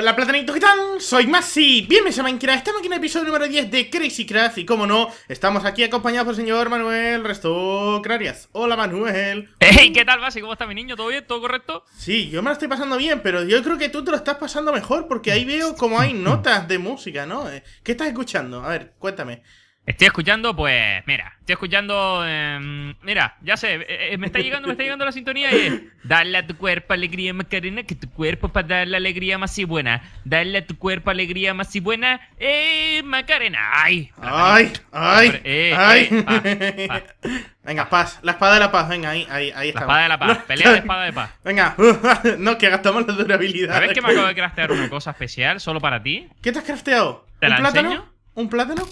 Hola Platanito, ¿qué tal? Soy Masi, bienvenidos a Minecraft, estamos aquí en el episodio número 10 de Crazy Craft Y como no, estamos aquí acompañados por el señor Manuel Restocrarias Hola Manuel Hey, ¿qué tal Masi? ¿Cómo está mi niño? ¿Todo bien? ¿Todo correcto? Sí, yo me lo estoy pasando bien, pero yo creo que tú te lo estás pasando mejor Porque ahí veo como hay notas de música, ¿no? Eh, ¿Qué estás escuchando? A ver, cuéntame Estoy escuchando, pues, mira, estoy escuchando, em, mira, ya sé, eh, eh, me está llegando, me está llegando la sintonía y dale a tu cuerpo alegría, Macarena, que tu cuerpo para dar la alegría más y buena, dale a tu cuerpo alegría más y buena, eh, Macarena, ay, ay, ay, eh, ay, venga, paz, la espada de la paz, venga, ahí, ahí, ahí está. La espada de la paz, pelea de espada de paz. Venga, no, que gastamos la durabilidad. ¿Sabes que me acabo de craftear una cosa especial solo para ti? ¿Qué te has crafteado? ¿Un plátano? ¿Un plátano?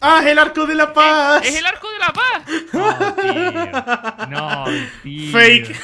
¡Ah, es el arco de la paz! ¡Es, el arco de la paz! Oh, no, tío. Fake.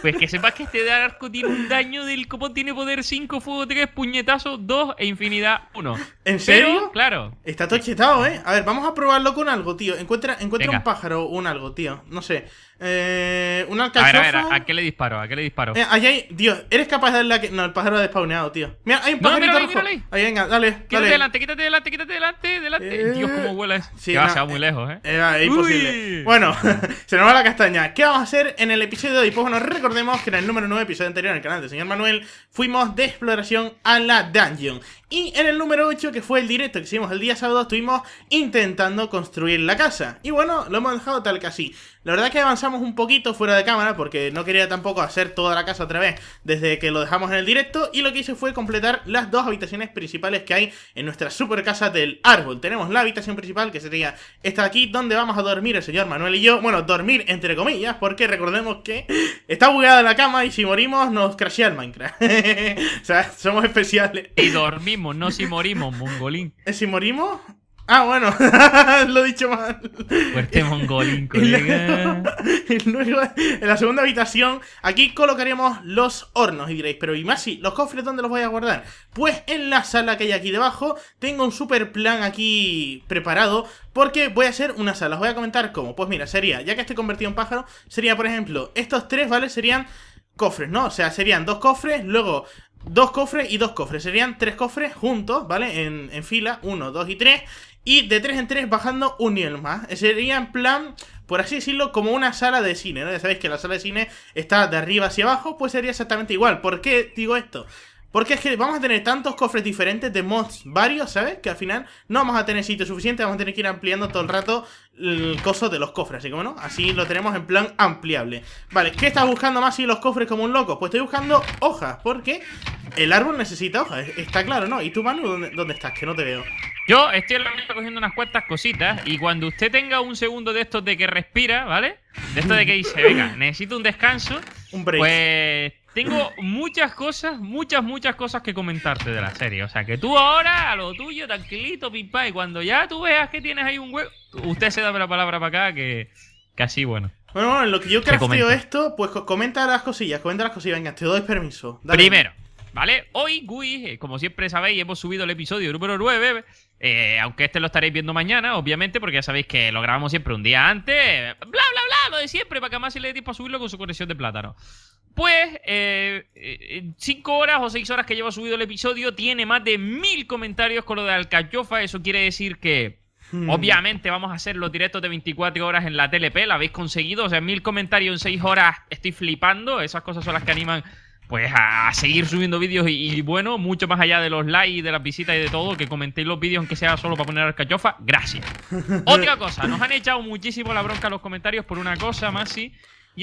Pues que sepas que este arco tiene un daño del copón, tiene poder 5, fuego 3, puñetazo 2 e infinidad 1. ¿En serio? claro. Está todo ¿eh? A ver, vamos a probarlo con algo, tío. Encuentra, encuentra un pájaro o un algo, tío. No sé. Eh, un A ver, a ver, ¿a qué le disparo? ¿A qué le disparo? Eh, ahí hay. Dios, eres capaz de darle a que. No, el pájaro ha despawneado, tío. Mira, hay un pájaro. Ahí, ahí, venga, dale. Quítate dale. delante, quítate delante, quítate delante, delante. Eh, Dios, cómo huele Sí, muy lejos, eh. Es imposible. Bueno, se nos va la castaña. ¿Qué vamos a hacer en el episodio de hoy? Pues bueno, recordemos que en el número 9, episodio anterior en el canal del señor Manuel, fuimos de exploración a la dungeon. Y en el número 8, que fue el directo que hicimos el día sábado, estuvimos intentando construir la casa. Y bueno, lo hemos dejado tal que así. La verdad que avanzamos un poquito fuera de cámara porque no quería tampoco hacer toda la casa otra vez desde que lo dejamos en el directo. Y lo que hice fue completar las dos habitaciones principales que hay en nuestra super casa del árbol. Tenemos la habitación principal que sería esta de aquí, donde vamos a dormir el señor Manuel y yo. Bueno, dormir entre comillas, porque recordemos que está bugueada la cama y si morimos nos crashea el Minecraft. o sea, somos especiales. Y dormir no si morimos, mongolín. ¿Si morimos? Ah, bueno, lo he dicho mal. Fuerte mongolín, colega. Luego, en la segunda habitación, aquí colocaremos los hornos. Y diréis, pero y más si, ¿los cofres dónde los voy a guardar? Pues en la sala que hay aquí debajo, tengo un super plan aquí preparado. Porque voy a hacer una sala, os voy a comentar cómo. Pues mira, sería, ya que estoy convertido en pájaro, sería por ejemplo, estos tres, ¿vale? Serían cofres, ¿no? O sea, serían dos cofres, luego dos cofres y dos cofres. Serían tres cofres juntos, ¿vale? En, fila, uno, dos y tres. Y de tres en tres bajando un nivel más. Sería en plan, por así decirlo, como una sala de cine, ¿no? Ya sabéis que la sala de cine está de arriba hacia abajo, pues sería exactamente igual. ¿Por qué digo esto? Porque es que vamos a tener tantos cofres diferentes de mods varios, ¿sabes? Que al final no vamos a tener sitio suficiente, vamos a tener que ir ampliando todo el rato el coso de los cofres. Así como no así lo tenemos en plan ampliable. Vale, ¿qué estás buscando más si los cofres como un loco? Pues estoy buscando hojas, porque el árbol necesita hojas, está claro, ¿no? ¿Y tú, Manu, dónde, estás? Que no te veo. Yo estoy en cogiendo unas cuantas cositas y cuando usted tenga un segundo de estos de que respira, ¿vale? De esto de que dice, venga, necesito un descanso, un break. pues tengo muchas cosas, muchas, muchas cosas que comentarte de la serie. O sea, que tú ahora a lo tuyo, tranquilito, pipa, y cuando ya tú veas que tienes ahí un huevo, usted se da la palabra para acá, que, que así, bueno. Bueno, lo que yo crafteo esto, pues comenta las cosillas, comenta las cosillas. Venga, te doy permiso. Primero, ¿vale? Hoy, GUI, eh, como siempre sabéis, hemos subido el episodio número 9, eh, aunque este lo estaréis viendo mañana, obviamente, porque ya sabéis que lo grabamos siempre un día antes, bla, bla, bla, lo de siempre, para que más se le dé tiempo a subirlo con su conexión de plátano. Pues, eh, eh horas o 6 horas que llevo subido el episodio, tiene más de 1000 comentarios con lo de Alcachofa, eso quiere decir que... Hmm. Obviamente vamos a hacer los directos de 24 horas en la TLP, la habéis conseguido, o sea, mil comentarios en 6 horas, estoy flipando, esas cosas son las que animan pues a seguir subiendo vídeos y, bueno, mucho más allá de los likes, de las visitas y de todo, que comentéis los vídeos aunque sea solo para poner cachofa gracias. Otra cosa, nos han echado muchísimo la bronca en los comentarios por una cosa, más y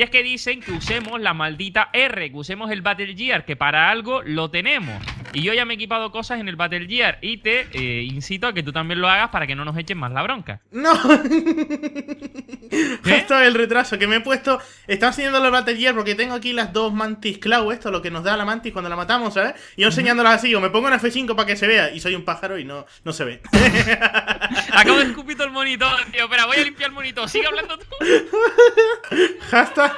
es que dicen que usemos la maldita R, que usemos el Battle Gear, que para algo lo tenemos. Y yo ya me he equipado cosas en el Battle Gear y te eh, incito a que tú también lo hagas para que no nos echen más la bronca. No. Esto ¿Eh? es el retraso que me he puesto. Estaba enseñando el Battle Gear porque tengo aquí las dos Mantis Clau esto lo que nos da la Mantis cuando la matamos, ¿sabes? Y yo enseñándolas así, o me pongo en F5 para que se vea y soy un pájaro y no, no se ve. Acabo de escupir el monitor, tío. Espera, voy a limpiar el monitor. Sigue hablando tú. Hasta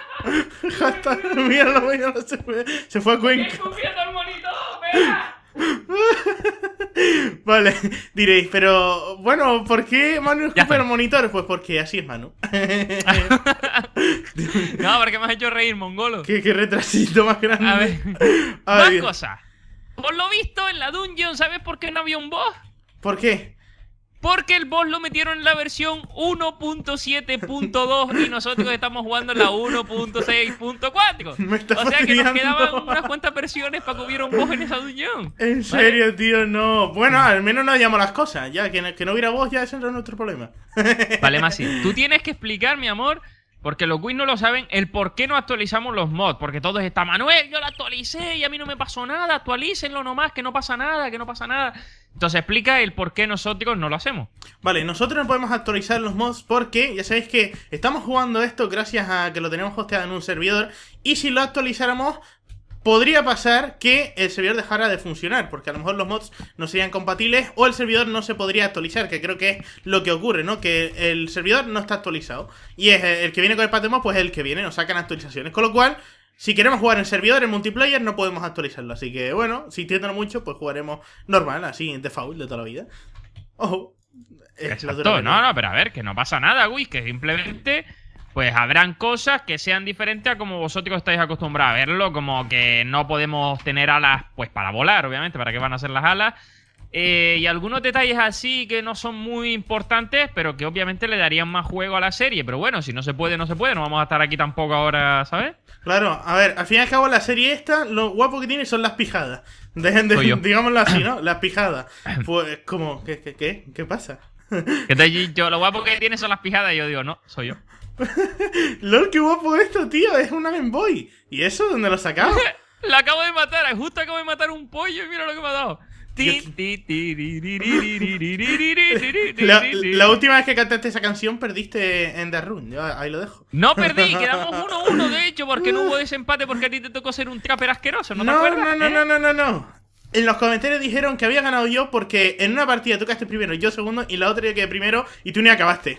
Hasta Míralo, míralo. Se fue, se fue a Cuenca. Estoy escupiendo el monitor, espera. Vale, diréis, pero bueno, ¿por qué Manu escupe los monitores? Pues porque así es Manu. no, porque me has hecho reír, mongolo. Qué, qué retrasito más grande. A ver, más cosas. Por lo visto, en la dungeon, ¿sabes por qué no había un boss? ¿Por qué? Porque el boss lo metieron en la versión 1.7.2 y nosotros estamos jugando en la 1.6.4. O sea que nos quedaban unas cuantas versiones para que hubiera un boss en esa duñón. En serio, tío, no. Bueno, al menos no hallamos las cosas. Ya, que no, hubiera boss ya ese era nuestro problema. Vale, Masi. Tú tienes que explicar, mi amor, porque los Wii no lo saben, el por qué no actualizamos los mods. Porque todo está Manuel, yo lo actualicé y a mí no me pasó nada. Actualícenlo nomás, que no pasa nada, que no pasa nada. Entonces explica el por qué nosotros no lo hacemos. Vale, nosotros no podemos actualizar los mods porque ya sabéis que estamos jugando esto gracias a que lo tenemos hosteado en un servidor y si lo actualizáramos podría pasar que el servidor dejara de funcionar, porque a lo mejor los mods no serían compatibles o el servidor no se podría actualizar, que creo que es lo que ocurre, ¿no? Que el servidor no está actualizado. Y es el que viene con el patemo, pues el que viene, nos sacan actualizaciones. Con lo cual, si queremos jugar en servidor, en multiplayer, no podemos actualizarlo. Así que, bueno, si tienen mucho, pues jugaremos normal, así, en default de toda la vida. Ojo. Este no, no, pero a ver, que no pasa nada, güey, que simplemente pues habrán cosas que sean diferentes a como vosotros estáis acostumbrados a verlo, como que no podemos tener alas pues para volar, obviamente, para qué van a ser las alas, eh, y algunos detalles así que no son muy importantes, pero que obviamente le darían más juego a la serie. Pero bueno, si no se puede, no se puede. No vamos a estar aquí tampoco ahora, ¿sabes? Claro, a ver, al fin y al cabo la serie esta, lo guapo que tiene son las pijadas. Dejen de, así, ¿no? Las pijadas. Pues como, ¿qué, qué, qué? ¿Qué pasa? ¿Qué te yo, Lo guapo que tiene son las pijadas y yo digo, no, soy yo. lo qué guapo esto, tío. Es una Game Boy. ¿Y eso? ¿Dónde lo sacamos? La acabo de matar, justo acabo de matar un pollo y mira lo que me ha dado. La, última vez que cantaste esa canción perdiste en The Run. ahí lo dejo. No perdí, quedamos 1-1 uno, de hecho, porque no hubo desempate porque a ti te tocó ser un trapper asqueroso, ¿no, no No, no, no, no, no, En los comentarios dijeron que había ganado yo porque en una partida tú primero primero, yo segundo y la otra yo quedé primero y tú ni acabaste.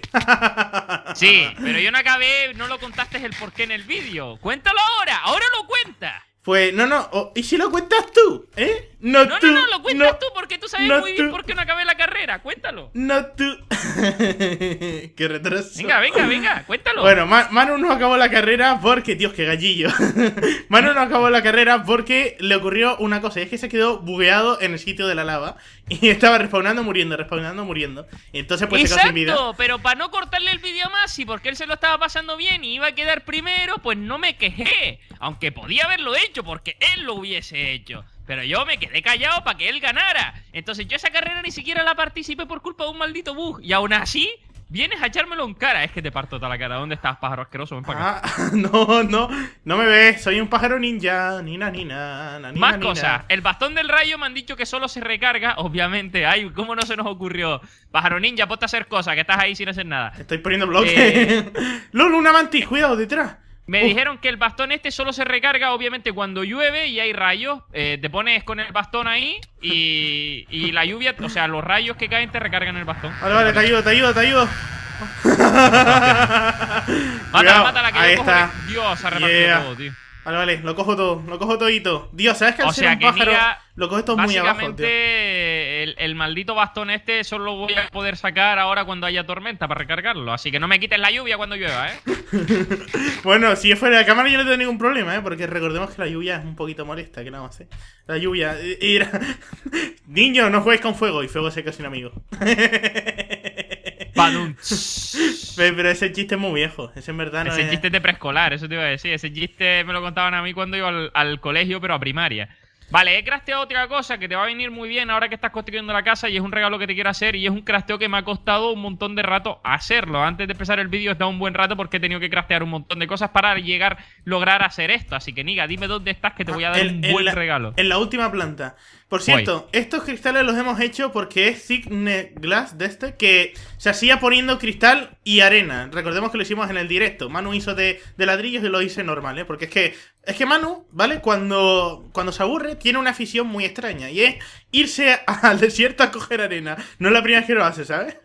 Sí, pero yo no acabé, no lo contaste el porqué en el vídeo. Cuéntalo ahora, ahora lo cuenta. Pues no, no, ¿y si lo cuentas tú? ¿Eh? No, no, tú, no, lo cuentas tú porque tú sabes muy bien por qué no acabé la carrera. Cuéntalo. No tú. qué retraso. Venga, venga, venga, cuéntalo. Bueno, Manu no acabó la carrera porque, Dios, qué gallillo. Manu no acabó la carrera porque le ocurrió una cosa. es que se quedó bugueado en el sitio de la lava. Y estaba respawnando, muriendo, respawnando, muriendo. entonces pues Exacto, pero para no cortarle el vídeo más y porque él se lo estaba pasando bien y iba a quedar primero, pues no me quejé. Aunque podía haberlo hecho porque él lo hubiese hecho. Pero yo me quedé callado para que él ganara. Entonces yo esa carrera ni siquiera la participé por culpa de un maldito bug. Y aún así, vienes a echármelo en cara. Es que te parto toda la cara. ¿Dónde estás, pájaro asqueroso? Ah, no, no. No me ves. Soy un pájaro ninja. Nina, nina, nina Más cosas. El bastón del rayo me han dicho que solo se recarga. Obviamente. Ay, ¿cómo no se nos ocurrió? Pájaro ninja, ponte hacer cosas. Que estás ahí sin hacer nada. Estoy poniendo bloque. Eh... Lolo, una mantis. Cuidado, detrás. Me dijeron que el bastón este solo se recarga, obviamente, cuando llueve y hay rayos. Eh, te pones con el bastón ahí y, y, la lluvia, o sea, los rayos que caen te recargan el bastón. Vale, vale, te ayudo, te ayudo, te ayudo. mátala, mátala, que cojo Dios, ha repartido todo, tío. Vale, vale, lo cojo todo, lo cojo todito. Dios, ¿sabes que o pájaro lo cojo todo muy abajo, tío? El, maldito bastón este solo lo voy a poder sacar ahora cuando haya tormenta para recargarlo. Así que no me quites la lluvia cuando llueva, ¿eh? bueno, si es fuera de cámara yo no tengo ningún problema, ¿eh? Porque recordemos que la lluvia es un poquito molesta, que nada más, ¿eh? La lluvia... Niño, no juegues con fuego y fuego se es un amigo. Pero ese chiste es muy viejo, ese en verdad no Ese chiste es de preescolar, eso te iba a decir. Ese chiste me lo contaban a mí cuando iba al, colegio, pero a primaria. Vale, he crafteado otra cosa que te va a venir muy bien ahora que estás construyendo la casa y es un regalo que te quiero hacer y es un crafteo que me ha costado un montón de rato hacerlo. Antes de empezar el vídeo he estado un buen rato porque he tenido que craftear un montón de cosas para llegar, lograr hacer esto. Así que, Niga, dime dónde estás que te ah, voy a dar un buen regalo. En la última planta. Por cierto, estos cristales los hemos hecho porque es Cygne Glass de este que se hacía poniendo cristal y arena. Recordemos que lo hicimos en el directo. Manu hizo de, ladrillos y lo hice normal, ¿eh? Porque es que es que Manu, ¿vale? Cuando, cuando se aburre, tiene una afición muy extraña y es irse al desierto a coger arena. No es la primera vez que lo hace, ¿sabes?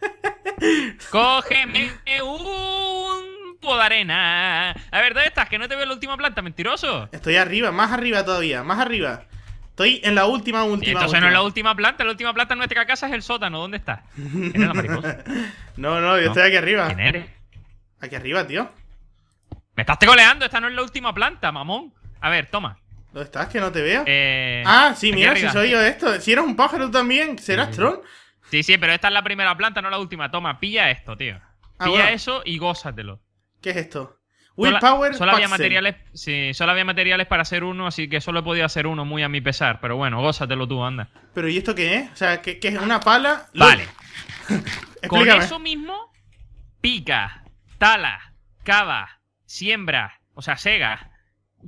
Cógeme un poco de arena. A ver, ¿dónde estás? Que no te veo la última planta, mentiroso. Estoy arriba, más arriba todavía, más arriba. Estoy en la última, última. Entonces no es la última planta. La última planta en nuestra casa es el sótano. ¿Dónde está? no, no, yo estoy aquí arriba. ¿Quién eres? Aquí arriba, tío. Me estás tegoleando. Esta no es la última planta, mamón. A ver, toma. ¿Dónde estás? Que no te veo. Eh, ah, sí, mira, si soy yo esto. Si eres un pájaro también, ¿serás Tron? Sí, sí, pero esta es la primera planta, no la última. Toma, pilla esto, tío. Ah, pilla eso y gózatelo. ¿Qué es esto? Solo, había materiales, había materiales para hacer uno, así que solo he podido hacer uno muy a mi pesar. Pero bueno, gózatelo tú, anda. Pero ¿y esto qué es? O sea, ¿qué, es una pala? Vale. Con eso mismo, pica, tala, cava, siembra, o sea, sega.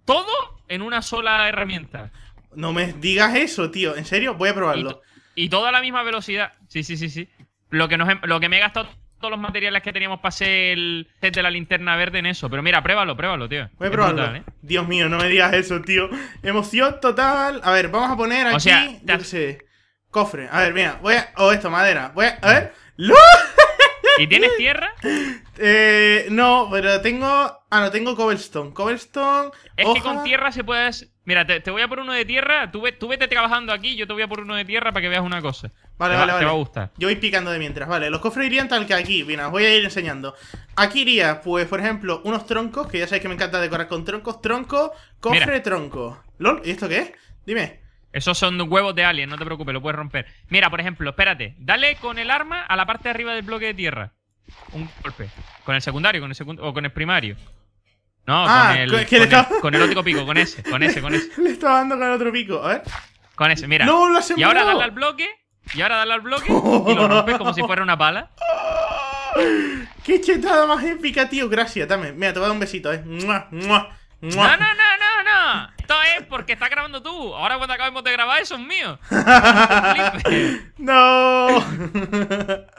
Todo en una sola herramienta. No me digas eso, tío. En serio, voy a probarlo. Y, todo a la misma velocidad. Sí, sí, sí, sí. Lo que, lo que me he gastado todos los materiales que teníamos para hacer el set de la linterna verde en eso. Pero mira, pruébalo, pruébalo, tío. Voy a probarlo. ¿eh? Dios mío, no me digas eso, tío. Emoción total. A ver, vamos a poner aquí. sé, cofre. A ver, mira, voy a. O oh, esto, madera. Voy a. A ver. ¿Y tienes tierra? Eh, no, pero tengo. Ah, no, tengo cobblestone. Cobblestone. Es que con tierra se puede. Mira, te, voy a por uno de tierra. Tú, vete trabajando aquí. Yo te voy a por uno de tierra para que veas una cosa. Vale, vale, vale. Yo voy picando de mientras. Vale, los cofres irían tal que aquí. Mira, os voy a ir enseñando. Aquí iría, pues, por ejemplo, unos troncos. Que ya sabéis que me encanta decorar con troncos. Tronco, cofre, tronco. ¿Lol? ¿Y esto qué es? Dime. Esos son huevos de alien, no te preocupes, lo puedes romper. Mira, por ejemplo, espérate. Dale con el arma a la parte de arriba del bloque de tierra. Un golpe. Con el secundario, con el secundario. O con el primario. No, ah, con, el, con, el, con óptico pico, con ese, con ese, con ese. Le estaba dando con el otro pico, a ver. Con ese, mira. No, lo Y ahora dale al bloque. Y ahora dale al bloque. y lo rompes como si fuera una pala. ¡Qué chetada más épica, tío! Gracias, dame. Mira, te voy a dar un besito, eh. no, no, no, no! no esto es porque estás grabando tú. Ahora cuando acabemos de grabar, eso es mío. no.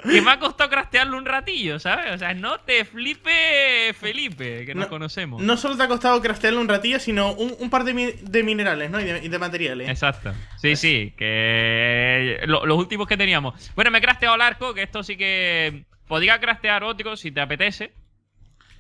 que me ha costado crastearlo un ratillo, ¿sabes? O sea, no te flipe, Felipe, que nos conocemos. No solo te ha costado craftearlo un ratillo, sino un, par de, minerales, ¿no? Y de, materiales. Exacto. Sí, sí, que los últimos que teníamos. Bueno, me he crafteado el arco, que esto sí que... Podría craftear ótico si te apetece.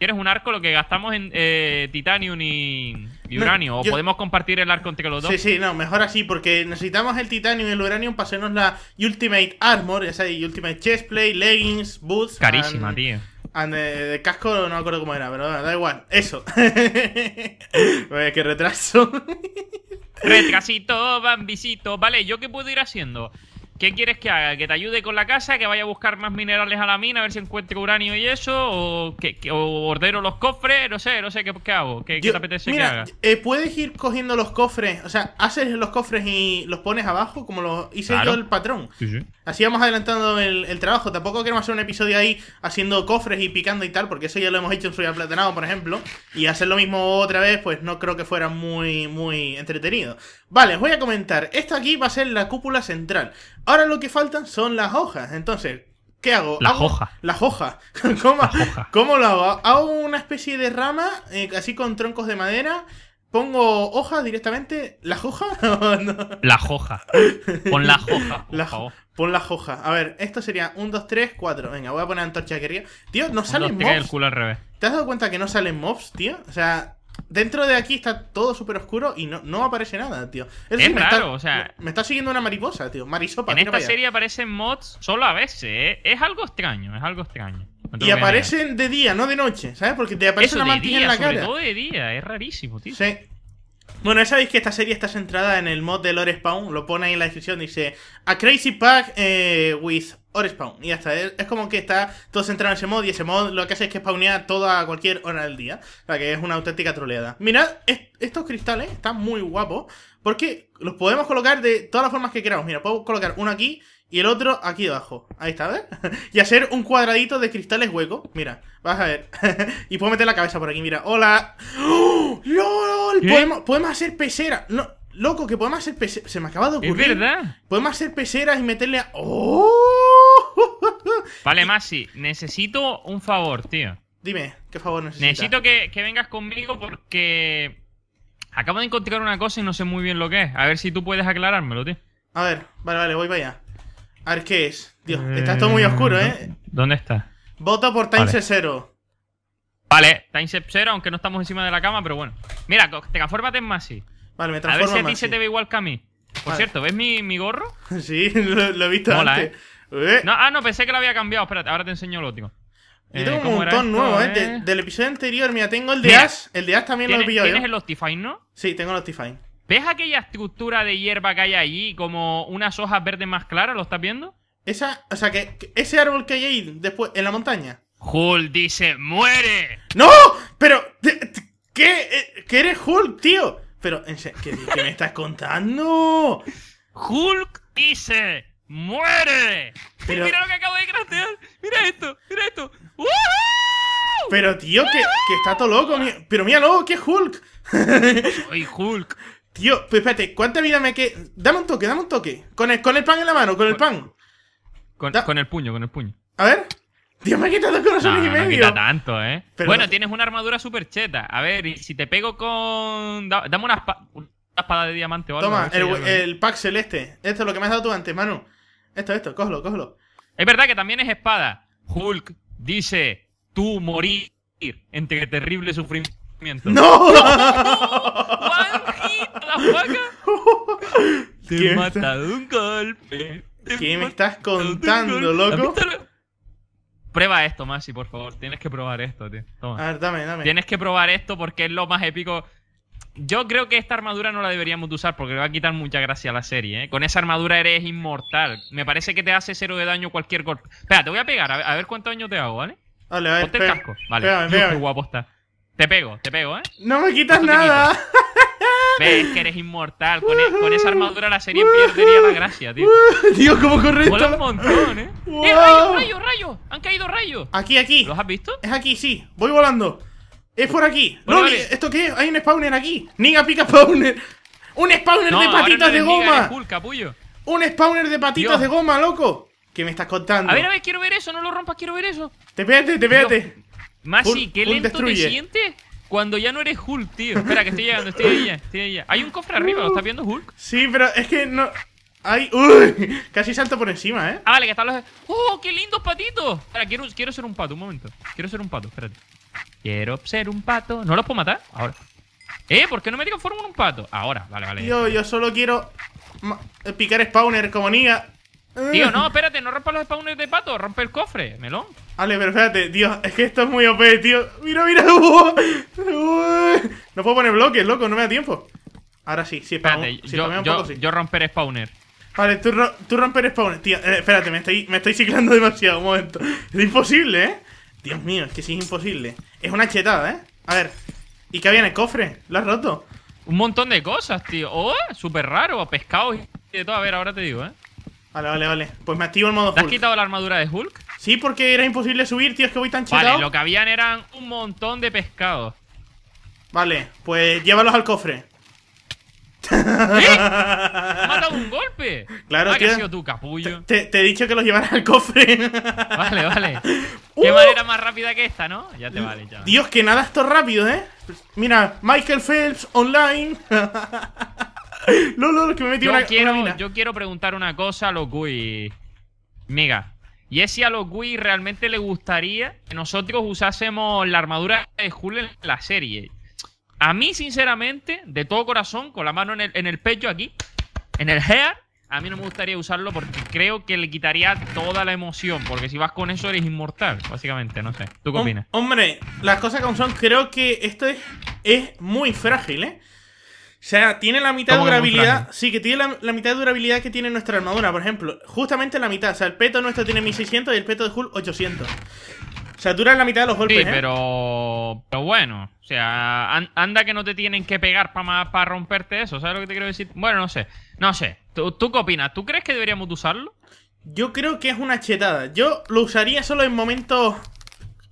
¿Quieres un arco? Lo que gastamos en eh, titanium y, uranio. o podemos compartir el arco entre los dos. Sí, sí, no, mejor así, porque necesitamos el titanium y el uranio para hacernos la Ultimate Armor, esa y Ultimate Chestplate, leggings, boots. Carísima, tío. Eh, de casco no me acuerdo cómo era, pero da igual. Eso. Qué retraso. Retrasito, bambisito. Vale, ¿yo qué puedo ir haciendo? ¿Qué quieres que haga? ¿Que te ayude con la casa? ¿Que vaya a buscar más minerales a la mina? A ver si encuentro uranio y eso. ¿O, que, ordeno los cofres? No sé, no sé qué, hago. ¿Qué, te apetece que haga? Eh, puedes ir cogiendo los cofres. O sea, haces los cofres y los pones abajo, como lo hice yo el patrón. Así vamos adelantando el, trabajo. Tampoco queremos hacer un episodio ahí haciendo cofres y picando y tal, porque eso ya lo hemos hecho en Soy platanado, por ejemplo. Y hacer lo mismo otra vez, pues no creo que fuera muy, muy entretenido. Vale, os voy a comentar. Esto aquí va a ser la cúpula central. Ahora lo que faltan son las hojas. Entonces, ¿qué hago? Las hojas. Las hojas. ¿Cómo, la lo hago? Hago una especie de rama, eh, así con troncos de madera. ¿Pongo hojas directamente? ¿Las hojas? no? Las hojas. Pon las hojas. La, favor. pon la hoja. A ver, esto sería 1, 2, 3, 4. Venga, voy a poner antorcha que Tío, no salen mobs. El culo al revés. ¿Te has dado cuenta que no salen mobs, tío? O sea, dentro de aquí está todo súper oscuro y no, no aparece nada, tío. es raro, o sea. Me está siguiendo una mariposa, tío. Marisopa. En esta serie aparecen mods solo a veces, ¿eh? Es algo extraño, es algo extraño. y aparecen de día, no de noche, ¿sabes? Porque te aparece una día en la sobre Todo de día, es rarísimo, tío. Sí. Bueno, ya sabéis que esta serie está centrada en el mod de Lore Spawn, lo pone ahí en la descripción, dice A Crazy Pack eh, with hora Y hasta está. Es, como que está todo centrado en ese mod y ese mod lo que hace es que spawnea toda cualquier hora del día. O sea que es una auténtica troleada. Mirad, estos cristales están muy guapos porque los podemos colocar de todas las formas que queramos. Mira, puedo colocar uno aquí y el otro aquí abajo. Ahí está, ¿ves? y hacer un cuadradito de cristales huecos. Mira, vas a ver. y puedo meter la cabeza por aquí, mira. ¡Hola! ¡Oh! ¡Lol! ¿Podemos, hacer pecera. No, loco, que podemos hacer pecera. Se me acaba de ocurrir. ¿Es verdad? Podemos hacer peceras y meterle a... ¡Oh! Vale, Masi, necesito un favor, tío. Dime, ¿qué favor necesitas? Necesito que, vengas conmigo porque acabo de encontrar una cosa y no sé muy bien lo que es. A ver si tú puedes aclarármelo, tío. A ver, vale, vale, voy para allá. A ver qué es. Dios, está todo muy eh, oscuro, ¿eh? ¿Dónde está? Voto por Time vale. 0. Vale, 0, aunque no estamos encima de la cama, pero bueno. Mira, transformate en Masi. Vale, me transformo A ver si a ti se te ve igual que a mí. Por cierto, ¿ves mi, gorro? sí, lo, he visto antes. ¿eh? ¿Eh? No, ah, no, pensé que lo había cambiado. Espérate, ahora te enseño lo último. Yo eh, tengo un montón nuevo, ¿eh? del episodio anterior, mira, tengo el de Ash. El de Ash también lo he ¿Tienes ¿eh? el Optifine, no? Sí, tengo el Optifine. ¿Ves aquella estructura de hierba que hay allí, como unas hojas verdes más claras? ¿Lo estás viendo? Esa, o sea, que, ese árbol que hay ahí después, en la montaña. Hulk dice, muere. ¡No! Pero, ¿qué, ¿qué eres Hulk, tío? Pero, qué me estás contando? Hulk dice, ¡Muere! Mira lo que acabo de craftear. Mira esto, mira esto. Pero tío, que, está todo loco. Mía. Pero loco, que Hulk. Soy Hulk. Tío, pues espérate, ¿cuánta vida me queda? Dame un toque, dame un toque. Con el, con el pan en la mano, con el pan. Con, el puño, con el puño. A ver. Dios, me ha quitado el corazón y medio. No quita tanto, ¿eh? bueno, tienes una armadura super cheta. A ver, si te pego con... Dame una, espada de diamante o algo. Toma, el, pack celeste. Esto es lo que me has dado tú antes, mano. Esto, esto, cógelo, cógelo. Es verdad que también es espada. Hulk dice, tú morir entre terrible sufrimiento. ¡No! ¡One hit, Te mata un golpe. ¿Qué me estás contando, loco? Prueba esto, Masi, por favor. Tienes que probar esto, tío. Toma. A ver, dame, dame. Tienes que probar esto porque es lo más épico. Yo creo que esta armadura no la deberíamos usar porque le va a quitar mucha gracia a la serie. ¿eh? Con esa armadura eres inmortal. Me parece que te hace cero de daño cualquier golpe. Espera, te voy a pegar, a ver, cuánto daño te hago, ¿vale? Vale, a ver. Ponte el casco. Vale, Qué guapo está. Te pego, te pego, ¿eh? No me quitas nada. Ves que eres inmortal. E-, con, esa armadura la serie perdería la gracia, tío. Dios, cómo corre Vola un montón, ¿eh? ¡Eh rayo. ¡Eh, rayo. Han caído rayos. Aquí, aquí. ¿Los has visto? Es aquí, sí. Voy volando. Es por aquí. ¡No, ¿esto qué es? Hay un spawner aquí. Niga pica spawner. Un spawner de patitas de goma. capullo. Un spawner de patitas de goma, loco. ¿Qué me estás contando? A ver, a ver, quiero ver eso, no lo rompas, quiero ver eso. Te pégate, te pégate. Masi, qué lento destruye. te sientes cuando ya no eres Hulk, tío. Espera, que estoy llegando, estoy ahí, estoy allá. Hay un cofre arriba, ¿lo estás viendo, Hulk? Sí, pero es que no. Ay, uy, casi salto por encima, ¿eh? Ah, vale, que están los... ¡Oh, qué lindos patitos! Espera, quiero, quiero ser un pato, un momento. Quiero ser un pato, espérate. Quiero ser un pato. ¿No los puedo matar? Ahora. ¿Eh? ¿Por qué no me transformo en un pato? Ahora, vale, vale. Tío, yo solo quiero eh, picar spawner como niña. Tío, eh. no, espérate, no rompas los spawners de pato, rompe el cofre, melón. Vale, pero espérate, tío. es que esto es muy OP, tío. Mira, mira, no puedo poner bloques, loco, no me da tiempo. Ahora sí, sí, espérate, yo, un poco, sí. yo romper spawner. Vale, tú, tú romper spawner, tío. Eh, espérate, me estoy, me estoy ciclando demasiado, un momento. Es imposible, ¿eh? Dios mío, es que sí es imposible. Es una chetada, ¿eh? A ver. ¿Y qué había en el cofre? ¿Lo has roto? Un montón de cosas, tío. Oh, súper raro. Pescado y de todo. A ver, ahora te digo, ¿eh? Vale, vale, vale. Pues me activo el modo Hulk. ¿Te has quitado la armadura de Hulk? Sí, porque era imposible subir, tío. Es que voy tan chetado. Vale, lo que habían eran un montón de pescados. Vale, pues llévalos al cofre. ¿Eh? ¿Has un golpe? Claro, ah, Que sido capullo. Te, te, he dicho que los llevaras al cofre. Vale, vale. Qué uh. manera más rápida que esta, ¿no? Ya te vale, ya. Dios, que nada esto rápido, ¿eh? Mira, Michael Phelps online. no, no, que me metí yo una, quiero, Yo quiero preguntar una cosa a Gui. Mega. Y es si a Gui realmente le gustaría que nosotros usásemos la armadura de Hulk en la serie. A mí, sinceramente, de todo corazón, con la mano en el, en el pecho aquí, en el hair, a mí no me gustaría usarlo porque creo que le quitaría toda la emoción. Porque si vas con eso eres inmortal, básicamente, no sé. ¿Tú qué opinas? hombre, las cosas como son, creo que esto es, muy frágil, ¿eh? O sea, tiene la mitad de durabilidad. Sí, que tiene la, mitad de durabilidad que tiene nuestra armadura, por ejemplo. Justamente la mitad. O sea, el peto nuestro tiene 1600 y el peto de Hulk 800. O sea, dura la mitad de los golpes. Sí, ¿eh? pero. Pero bueno. O sea, anda que no te tienen que pegar para romperte eso. ¿Sabes lo que te quiero decir? Bueno, no sé. No sé. ¿Tú, qué opinas? ¿Tú crees que deberíamos usarlo? Yo creo que es una chetada. Yo lo usaría solo en momentos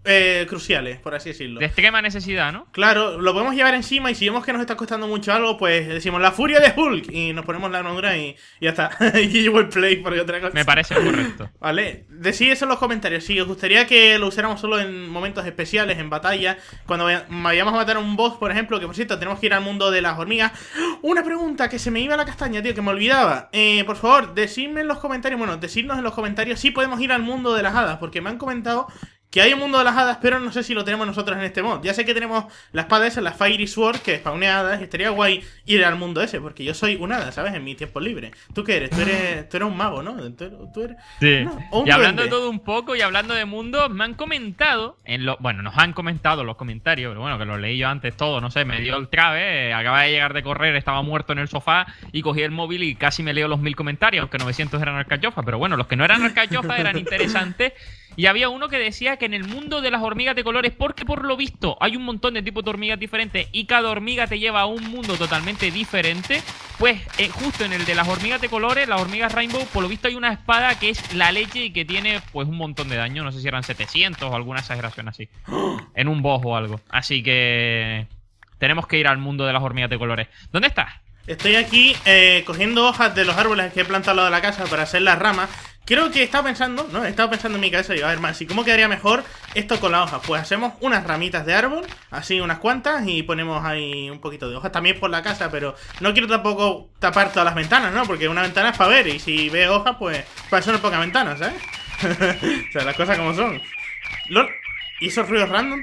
eh, cruciales, por así decirlo. De extrema necesidad, ¿no? Claro, lo podemos llevar encima y si vemos que nos está costando mucho algo, pues decimos la furia de Hulk y nos ponemos la armadura y, ya está. y el play porque otra cosa. Me parece correcto. Vale, decid eso en los comentarios. Si os gustaría que lo usáramos solo en momentos especiales, en batalla, cuando vayamos a matar a un boss, por ejemplo, que por cierto, tenemos que ir al mundo de las hormigas. ¡Oh! Una pregunta que se me iba a la castaña, tío, que me olvidaba. Eh, por favor, decidme en los comentarios, bueno, decidnos en los comentarios si podemos ir al mundo de las hadas, porque me han comentado que hay un mundo de las hadas, pero no sé si lo tenemos nosotros en este mod. Ya sé que tenemos las espada en la Fiery Sword, que spawnea hadas, y estaría guay ir al mundo ese, porque yo soy un hada, ¿sabes? En mi tiempo libre. ¿Tú qué eres? Tú eres, tú un mago, ¿no? Tú eres, sí. y hablando de todo un poco y hablando de mundos, me han comentado, en lo, bueno, nos han comentado los comentarios, pero bueno, que los leí yo antes todo, no sé, me dio el trave, eh, acababa de llegar de correr, estaba muerto en el sofá y cogí el móvil y casi me leo los mil comentarios, aunque 900 eran arcayofa, pero bueno, los que no eran arcayofa eran interesantes. Y había uno que decía que en el mundo de las hormigas de colores, porque por lo visto hay un montón de tipos de hormigas diferentes y cada hormiga te lleva a un mundo totalmente diferente, pues eh, justo en el de las hormigas de colores, las hormigas rainbow, por lo visto hay una espada que es la leche y que tiene pues un montón de daño, no sé si eran 700 o alguna exageración así, en un boss o algo. Así que tenemos que ir al mundo de las hormigas de colores. ¿Dónde estás? Estoy aquí eh, cogiendo hojas de los árboles que he plantado al lado de la casa para hacer las ramas Creo que estaba pensando, ¿no? Estaba pensando en mi cabeza, digo, a ver, si ¿cómo quedaría mejor esto con la hoja? Pues hacemos unas ramitas de árbol, así unas cuantas, y ponemos ahí un poquito de hojas también por la casa, pero no quiero tampoco tapar todas las ventanas, ¿no? Porque una ventana es para ver, y si ve hojas, pues para eso no poca ventanas, ¿eh? o sea, las cosas como son. ¿Lol? ¿Y esos ruidos random?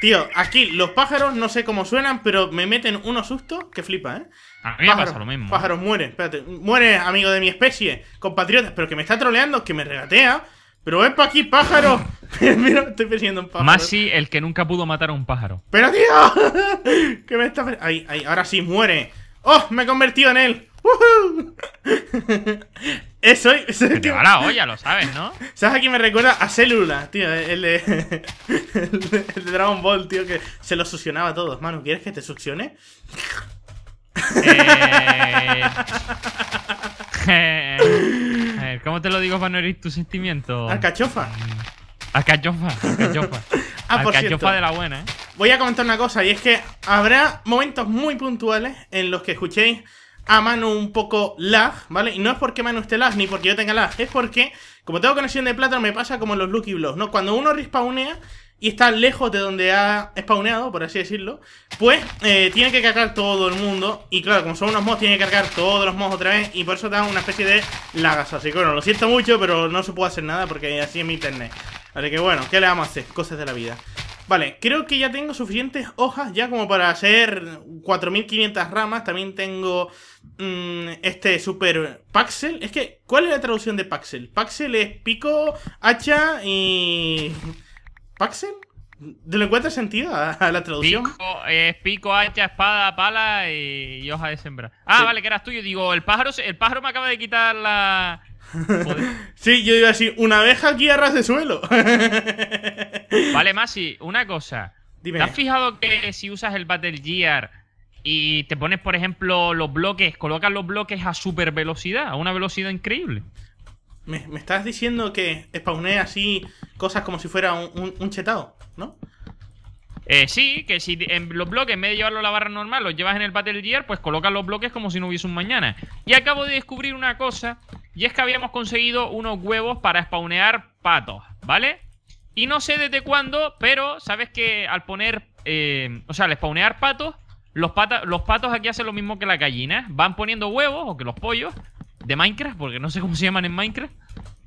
Tío, aquí los pájaros no sé cómo suenan, pero me meten unos sustos que flipa, ¿eh? A mí me pasa lo mismo. ¿eh? Pájaro, muere, espérate. Muere, amigo de mi especie, Compatriota pero que me está troleando, que me regatea. Pero ven pa' aquí, pájaro. Mira, estoy persiguiendo un pájaro. Masi, el que nunca pudo matar a un pájaro. ¡Pero tío! que me está. Ahí, ahí, ahora sí, muere. ¡Oh! Me he convertido en él. Eso es. Te va la olla, lo sabes, ¿no? ¿Sabes a quién me recuerda? A Célula, tío. El de... el de, Dragon Ball, tío, que se lo succionaba a todos. Mano, ¿quieres que te succione? Eh, eh, eh, ¿cómo te lo digo para no herir tus sentimientos? Mm, alcachofa. Alcachofa, alcachofa. ah, por de la buena, ¿eh? Voy a comentar una cosa, y es que habrá momentos muy puntuales en los que escuchéis a mano un poco lag, ¿vale? Y no es porque Manu esté lag, ni porque yo tenga lag, es porque, como tengo conexión de plata, me pasa como en los Lucky blogs ¿no? Cuando uno respawnea, y está lejos de donde ha spawneado, por así decirlo, pues eh, tiene que cargar todo el mundo. Y claro, como son unos mods, tiene que cargar todos los mods otra vez y por eso da una especie de lagazo. Así que bueno, lo siento mucho, pero no se puede hacer nada porque así es mi internet. Así que bueno, ¿qué le vamos a hacer? Cosas de la vida. Vale, creo que ya tengo suficientes hojas ya como para hacer 4500 ramas. También tengo mm, este super paxel. Es que, ¿cuál es la traducción de paxel? Paxel es pico, hacha y... ¿Paxel? ¿Te lo encuentras sentido a, la traducción? Pico, eh, pico, hacha, espada, pala y, hoja de sembrar. Ah, vale, que eras tuyo. Digo, el pájaro, el pájaro me acaba de quitar la. sí, yo iba así, una abeja aquí ras de suelo. vale, Masi, una cosa. ¿Te has fijado que si usas el Battle Gear y te pones, por ejemplo, los bloques, colocas los bloques a super velocidad, a una velocidad increíble? Me, estás diciendo que spawné así cosas como si fuera un, un, chetado, ¿no? Eh, sí, que si los bloques, en vez de llevarlo a la barra normal, los llevas en el Battle Gear, pues colocas los bloques como si no hubiese un mañana. Y acabo de descubrir una cosa, y es que habíamos conseguido unos huevos para spawnear patos, ¿vale? Y no sé desde cuándo, pero sabes que al poner, eh, o sea, al spawnear patos, los, los patos aquí hacen lo mismo que la gallina van poniendo huevos, o que los pollos, de Minecraft, porque no sé cómo se llaman en Minecraft,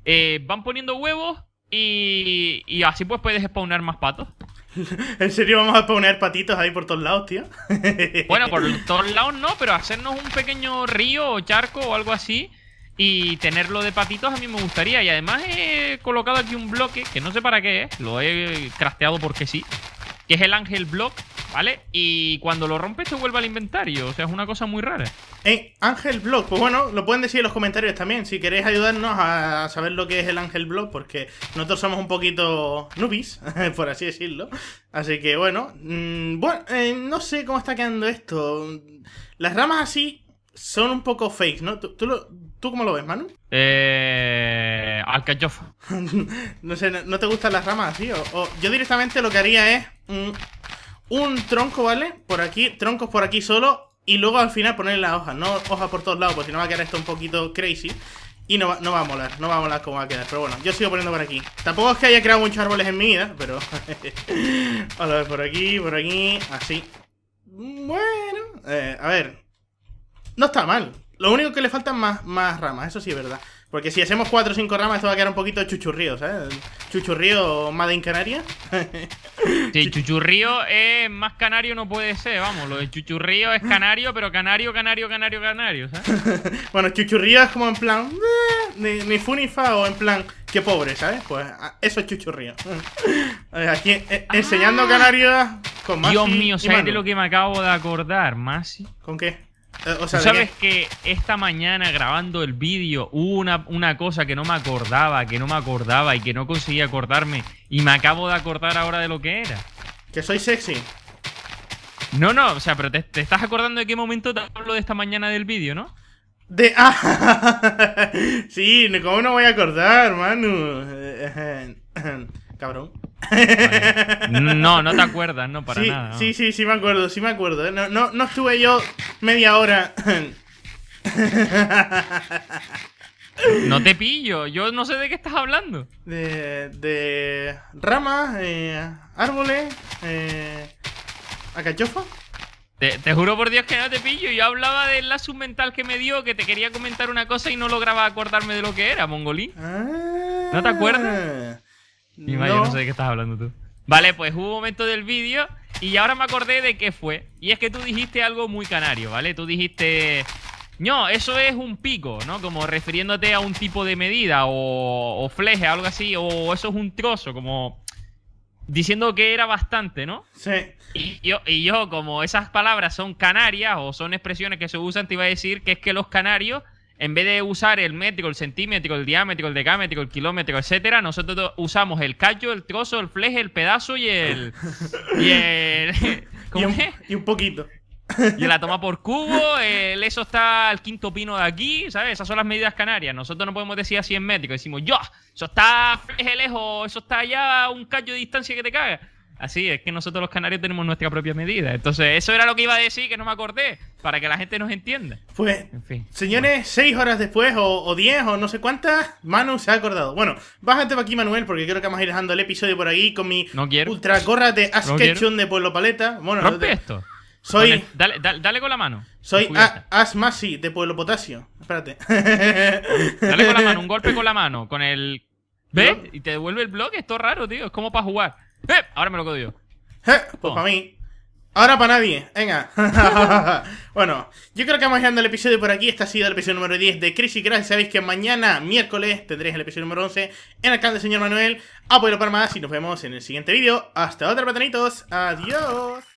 eh, van poniendo huevos y, así pues puedes spawnar más patos. ¿En serio vamos a poner patitos ahí por todos lados, tío? bueno, por todos lados no, pero hacernos un pequeño río o charco o algo así y tenerlo de patitos a mí me gustaría. Y además he colocado aquí un bloque que no sé para qué es, lo he crafteado porque sí que es el ángel block, ¿vale? Y cuando lo rompes te vuelve al inventario, o sea, es una cosa muy rara. Eh, ángel block, pues bueno, lo pueden decir en los comentarios también, si queréis ayudarnos a saber lo que es el ángel block, porque nosotros somos un poquito nubis, por así decirlo. Así que bueno, mm, bueno, eh, no sé cómo está quedando esto. Las ramas así son un poco fake, ¿no? ¿Tú, ¿tú cómo lo ves, Manu? Eh al cachofa. no sé, no, te gustan las ramas, así. yo directamente lo que haría es mm, un, tronco, ¿vale? Por aquí, troncos por aquí solo. Y luego al final ponerle las hojas, no hojas por todos lados, porque si no va a quedar esto un poquito crazy. Y no va, a molar, no va a molar como va a quedar. Pero bueno, yo sigo poniendo por aquí. Tampoco es que haya creado muchos árboles en mi vida, pero... a ver, por aquí, por aquí, así. Bueno, eh, a ver. No está mal. Lo único que le faltan más, más ramas, eso sí es verdad. Porque si hacemos 4 o 5 ramas, esto va a quedar un poquito chuchurrío, ¿sabes? Chuchurrío más en Canarias. sí, chuchurrío es más canario no puede ser, vamos. Lo de chuchurrío es canario, pero canario, canario, canario, canario, ¿sabes? bueno, chuchurrío es como en plan. Eh, ni, ni o en plan, qué pobre, ¿sabes? Pues ah, eso es chuchurrío. Eh, aquí eh, enseñando ah. canario con más. Dios mío, ¿sabes de lo que me acabo de acordar, Masi? ¿Con qué? Eh, sabes que esta mañana grabando el vídeo hubo una, cosa que no me acordaba, que no me acordaba y que no conseguía acordarme y me acabo de acordar ahora de lo que era. Que soy sexy. No, no, o sea, pero te, estás acordando de qué momento te hablo de esta mañana del vídeo, ¿no? De... Ah, sí, ¿cómo no voy a acordar, hermano? Eh, eh, cabrón. No, no te acuerdas, no, para sí, nada. Sí, sí, sí me acuerdo, sí me acuerdo. ¿eh? No, no, estuve yo media hora. No te pillo, yo no sé de qué estás hablando. De, de ramas, eh, árboles, eh, Te, juro por Dios que no te pillo. Yo hablaba del lazo mental que me dio, que te quería comentar una cosa y no lograba acordarme de lo que era, mongolín. Ah. ¿No te acuerdas? no. no sé de qué estás hablando tú. Vale, pues hubo un momento del vídeo y ahora me acordé de qué fue. Y es que tú dijiste algo muy canario, ¿vale? Tú dijiste... No, eso es un pico, ¿no? Como refiriéndote a un tipo de medida o, o fleje, algo así, o eso es un trozo, como diciendo que era bastante, ¿no? Sí. Y yo, y yo, como esas palabras son canarias o son expresiones que se usan, te iba a decir que es que los canarios en vez de usar el métrico, el centímetro, el diámetro, el decámetro, el kilómetro, etcétera, nosotros usamos el callo, el trozo, el fleje, el pedazo y el. y ¿cómo es? y un poquito. Y la toma por cubo, el, eso está al quinto pino de aquí, ¿sabes? Esas son las medidas canarias. Nosotros no podemos decir así en métrico. Decimos, yo, eso está fleje lejos, eso está allá a un callo de distancia que te caga. Así es que nosotros los canarios tenemos nuestra propia medida. Entonces, eso era lo que iba a decir, que no me acordé, para que la gente nos entienda. Pues, en fin, señores, seis horas después, o, diez, o no sé cuántas, Manu se ha acordado. Bueno, bájate para aquí, Manuel, porque creo que vamos a ir dejando el episodio por ahí con mi no ultra gorra de de Pueblo Paleta. Bueno, Rompe esto. Soy. dale, con la mano. Soy Asmasi de Pueblo Potasio. Espérate. dale con la mano, un golpe con la mano. Con el. ¿Ves? Y te devuelve el blog Esto es raro, tío. Es como para jugar. ¡Eh! Ahora me lo quedo yo. Eh, pues para mí. Ahora para nadie. Venga. bueno, yo creo que vamos llegando al episodio por aquí. Este ha sido el episodio número 10 de Crisis Crash. Sabéis que mañana, miércoles, tendréis el episodio número 11 en el canal del señor Manuel. Apoyo para más y nos vemos en el siguiente vídeo. Hasta otra, patanitos, Adiós.